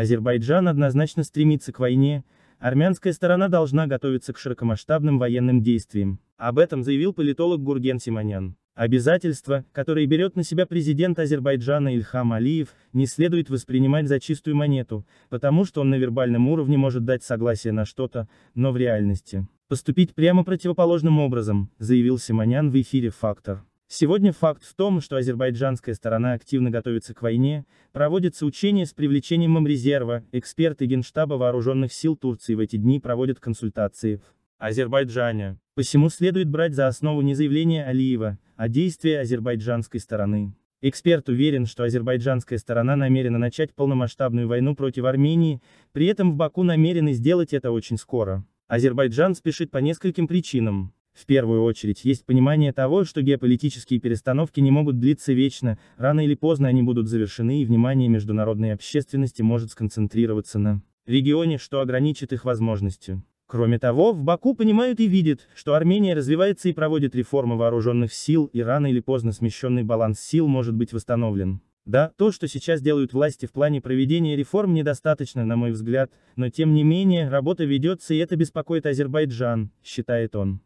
Азербайджан однозначно стремится к войне, армянская сторона должна готовиться к широкомасштабным военным действиям. Об этом заявил политолог Гурген Симонян. Обязательства, которые берет на себя президент Азербайджана Ильхам Алиев, не следует воспринимать за чистую монету, потому что он на вербальном уровне может дать согласие на что-то, но в реальности. Поступить прямо противоположным образом, заявил Симонян в эфире «Фактор». Сегодня факт в том, что азербайджанская сторона активно готовится к войне, проводятся учения с привлечением им резерва, эксперты Генштаба Вооруженных сил Турции в эти дни проводят консультации в Азербайджане. Посему следует брать за основу не заявление Алиева, а действия азербайджанской стороны. Эксперт уверен, что азербайджанская сторона намерена начать полномасштабную войну против Армении, при этом в Баку намерены сделать это очень скоро. Азербайджан спешит по нескольким причинам. В первую очередь есть понимание того, что геополитические перестановки не могут длиться вечно, рано или поздно они будут завершены и внимание международной общественности может сконцентрироваться на регионе, что ограничит их возможности. Кроме того, в Баку понимают и видят, что Армения развивается и проводит реформы вооруженных сил, и рано или поздно смещенный баланс сил может быть восстановлен. Да, то, что сейчас делают власти в плане проведения реформ недостаточно, на мой взгляд, но тем не менее, работа ведется и это беспокоит Азербайджан, считает он.